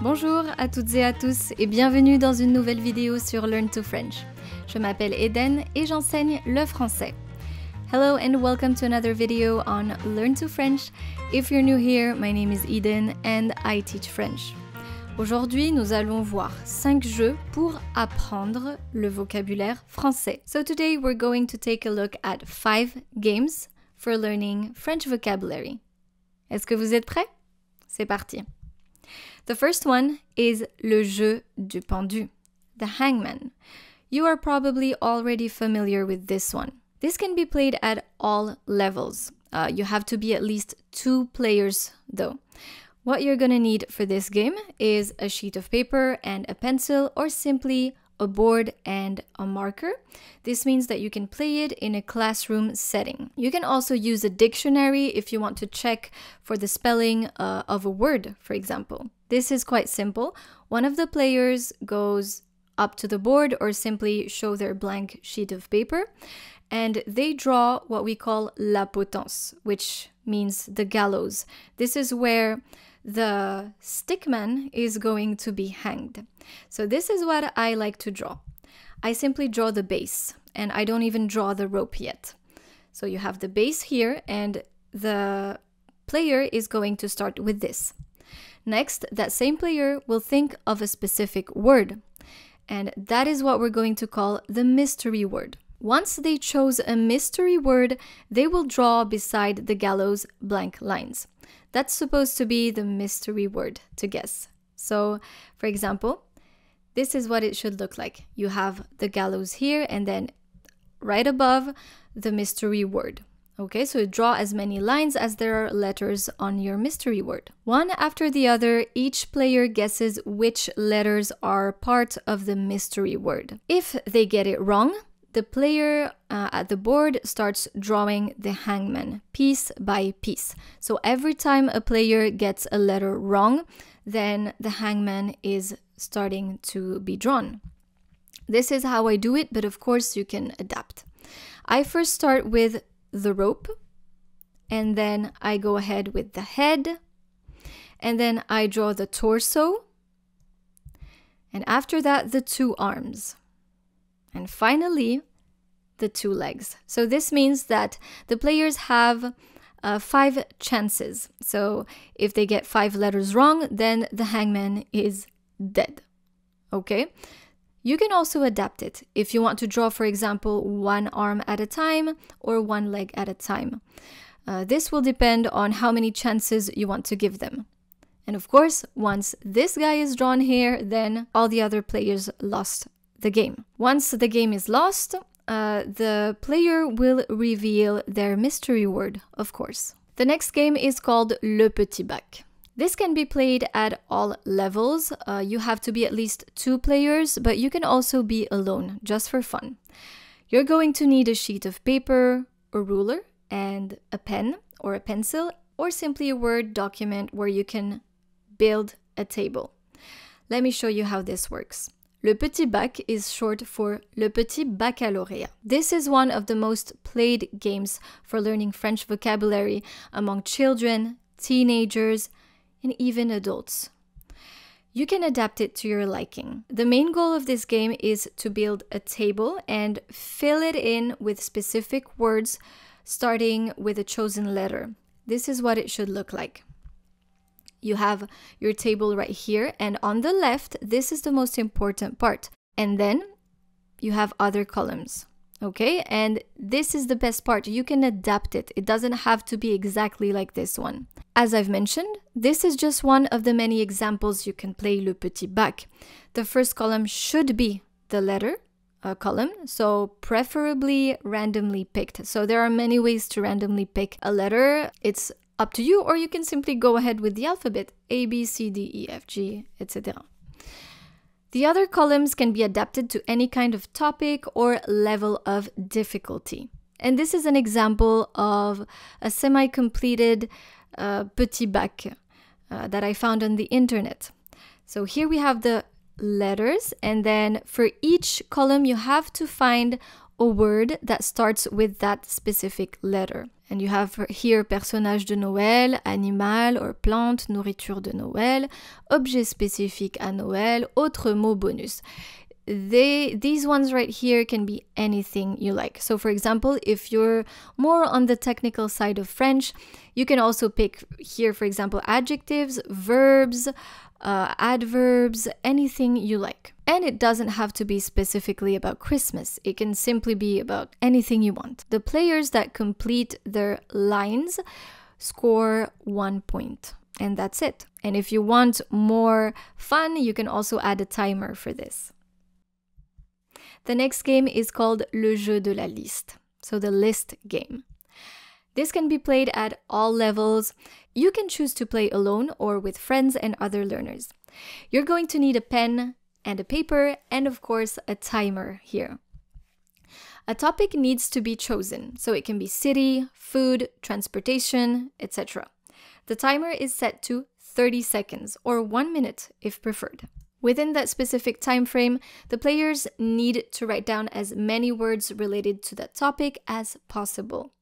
Bonjour à toutes et à tous et bienvenue dans une nouvelle vidéo sur Learn to French. Je m'appelle Eden et j'enseigne le français. Hello and welcome to another video on Learn to French. If you're new here, my name is Eden and I teach French. Aujourd'hui, nous allons voir 5 jeux pour apprendre le vocabulaire français. So today we're going to take a look at 5 games for learning French vocabulary. Est-ce que vous êtes prêts C'est parti. The first one is Le Jeu du Pendu, the hangman. You are probably already familiar with this one. This can be played at all levels. Uh, you have to be at least two players though. What you're gonna need for this game is a sheet of paper and a pencil or simply a board and a marker. This means that you can play it in a classroom setting. You can also use a dictionary if you want to check for the spelling uh, of a word, for example. This is quite simple. One of the players goes up to the board or simply show their blank sheet of paper and they draw what we call la potence, which means the gallows. This is where the stickman is going to be hanged. So this is what I like to draw. I simply draw the base and I don't even draw the rope yet. So you have the base here and the player is going to start with this. Next, that same player will think of a specific word. And that is what we're going to call the mystery word. Once they chose a mystery word, they will draw beside the gallows blank lines. That's supposed to be the mystery word to guess. So, for example, this is what it should look like. You have the gallows here, and then right above the mystery word. Okay, so draw as many lines as there are letters on your mystery word. One after the other, each player guesses which letters are part of the mystery word. If they get it wrong, the player uh, at the board starts drawing the hangman piece by piece. So every time a player gets a letter wrong, then the hangman is starting to be drawn. This is how I do it, but of course you can adapt. I first start with the rope and then I go ahead with the head and then I draw the torso and after that the two arms and finally the two legs. So this means that the players have uh, five chances. So if they get five letters wrong, then the hangman is dead. Okay? You can also adapt it if you want to draw, for example, one arm at a time or one leg at a time. Uh, this will depend on how many chances you want to give them. And of course, once this guy is drawn here, then all the other players lost the game. Once the game is lost, uh, the player will reveal their mystery word, of course. The next game is called Le Petit Bac. This can be played at all levels. Uh, you have to be at least two players, but you can also be alone, just for fun. You're going to need a sheet of paper, a ruler, and a pen or a pencil, or simply a Word document where you can build a table. Let me show you how this works. Le petit bac is short for le petit baccalauréat. This is one of the most played games for learning French vocabulary among children, teenagers, and even adults. You can adapt it to your liking. The main goal of this game is to build a table and fill it in with specific words starting with a chosen letter. This is what it should look like. You have your table right here and on the left, this is the most important part. And then you have other columns. Okay, and this is the best part. You can adapt it. It doesn't have to be exactly like this one. As I've mentioned, this is just one of the many examples you can play Le Petit Bac. The first column should be the letter uh, column, so preferably randomly picked. So there are many ways to randomly pick a letter. It's up to you, or you can simply go ahead with the alphabet A, B, C, D, E, F, G, etc. The other columns can be adapted to any kind of topic or level of difficulty. And this is an example of a semi-completed uh, petit bac uh, that I found on the internet. So here we have the letters and then for each column you have to find a word that starts with that specific letter. And you have here personnage de Noël, animal or plant, nourriture de Noël, objet spécifique à Noël, autre mot bonus they these ones right here can be anything you like so for example if you're more on the technical side of french you can also pick here for example adjectives verbs uh, adverbs anything you like and it doesn't have to be specifically about christmas it can simply be about anything you want the players that complete their lines score one point and that's it and if you want more fun you can also add a timer for this the next game is called Le Jeu de la Liste, so the list game. This can be played at all levels. You can choose to play alone or with friends and other learners. You're going to need a pen and a paper and of course a timer here. A topic needs to be chosen, so it can be city, food, transportation, etc. The timer is set to 30 seconds or 1 minute if preferred. Within that specific time frame, the players need to write down as many words related to that topic as possible.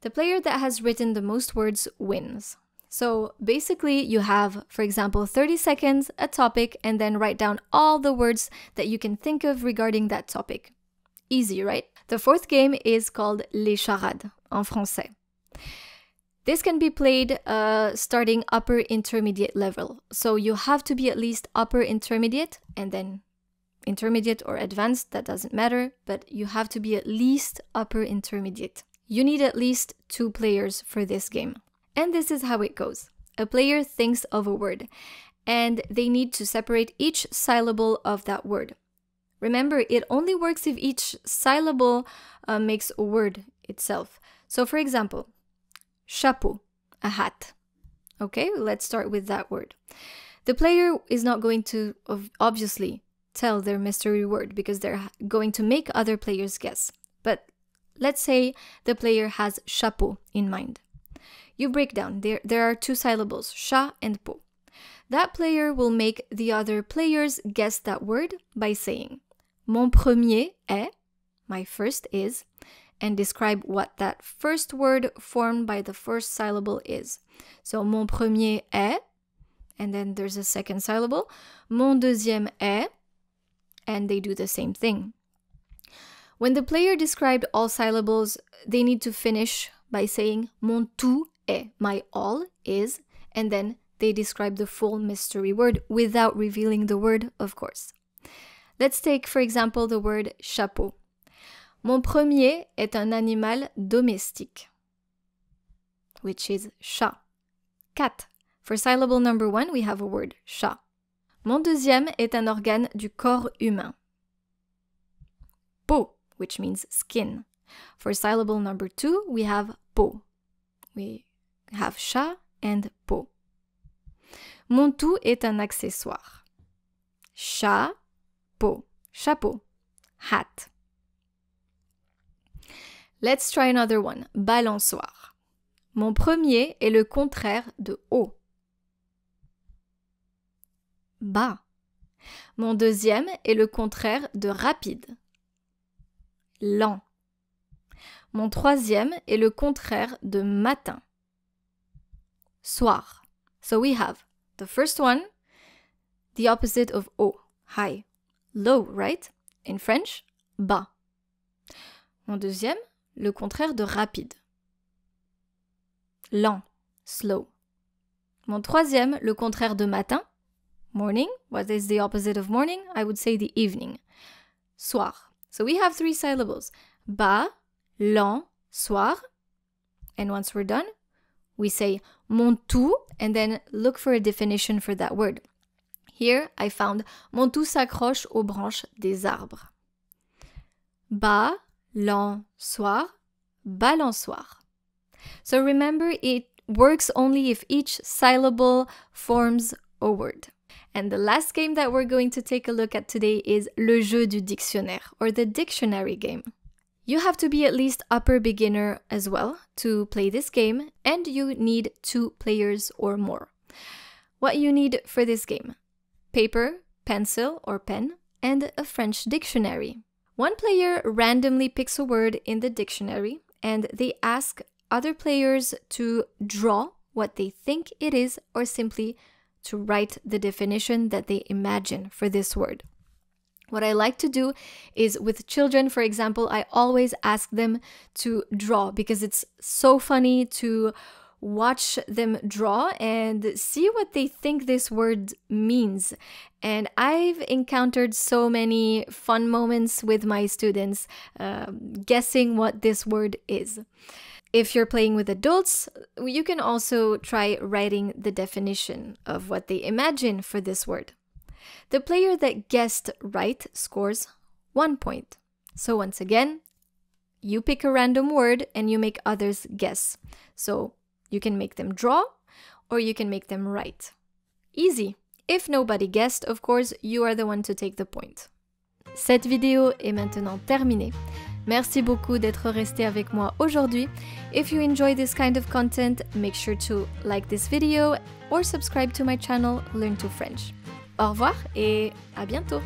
The player that has written the most words wins. So basically, you have, for example, 30 seconds, a topic, and then write down all the words that you can think of regarding that topic. Easy, right? The fourth game is called Les Charades en français. This can be played uh, starting upper intermediate level. So you have to be at least upper intermediate and then intermediate or advanced, that doesn't matter, but you have to be at least upper intermediate. You need at least two players for this game. And this is how it goes. A player thinks of a word and they need to separate each syllable of that word. Remember, it only works if each syllable uh, makes a word itself. So for example, chapeau, a hat. Okay, let's start with that word. The player is not going to obviously tell their mystery word because they're going to make other players guess. But let's say the player has chapeau in mind. You break down, there, there are two syllables, cha and po. That player will make the other players guess that word by saying, Mon premier est, my first is, and describe what that first word formed by the first syllable is. So, mon premier est, and then there's a second syllable. Mon deuxième est, and they do the same thing. When the player described all syllables, they need to finish by saying mon tout est, my all is, and then they describe the full mystery word without revealing the word, of course. Let's take, for example, the word chapeau. Mon premier est un animal domestique, which is chat. Cat. For syllable number one, we have a word chat. Mon deuxième est un organe du corps humain. Peau, which means skin. For syllable number two, we have peau. We have chat and peau. Mon tout est un accessoire. Chat, peau, chapeau, hat. Let's try another one. Balançoire. Mon premier est le contraire de haut. Bas. Mon deuxième est le contraire de rapide. Lent. Mon troisième est le contraire de matin. Soir. So we have the first one, the opposite of haut, high. Low, right? In French, bas. Mon deuxième, le contraire de rapide. Lent, slow. Mon troisième, le contraire de matin, morning. What is the opposite of morning? I would say the evening. Soir. So we have three syllables. Bas. lent, soir. And once we're done, we say mon tout and then look for a definition for that word. Here I found mon tout s'accroche aux branches des arbres. Bas. lançoire, balançoire. So remember, it works only if each syllable forms a word. And the last game that we're going to take a look at today is Le Jeu du Dictionnaire, or the dictionary game. You have to be at least upper beginner as well to play this game, and you need two players or more. What you need for this game? Paper, pencil or pen, and a French dictionary. One player randomly picks a word in the dictionary and they ask other players to draw what they think it is or simply to write the definition that they imagine for this word. What I like to do is with children, for example, I always ask them to draw because it's so funny to watch them draw and see what they think this word means. And I've encountered so many fun moments with my students uh, guessing what this word is. If you're playing with adults, you can also try writing the definition of what they imagine for this word. The player that guessed right scores one point. So, once again, you pick a random word and you make others guess. So, you can make them draw or you can make them write. Easy. If nobody guessed, of course, you are the one to take the point. Cette vidéo est maintenant terminée. Merci beaucoup d'être resté avec moi aujourd'hui. If you enjoy this kind of content, make sure to like this video or subscribe to my channel Learn to French. Au revoir et à bientôt.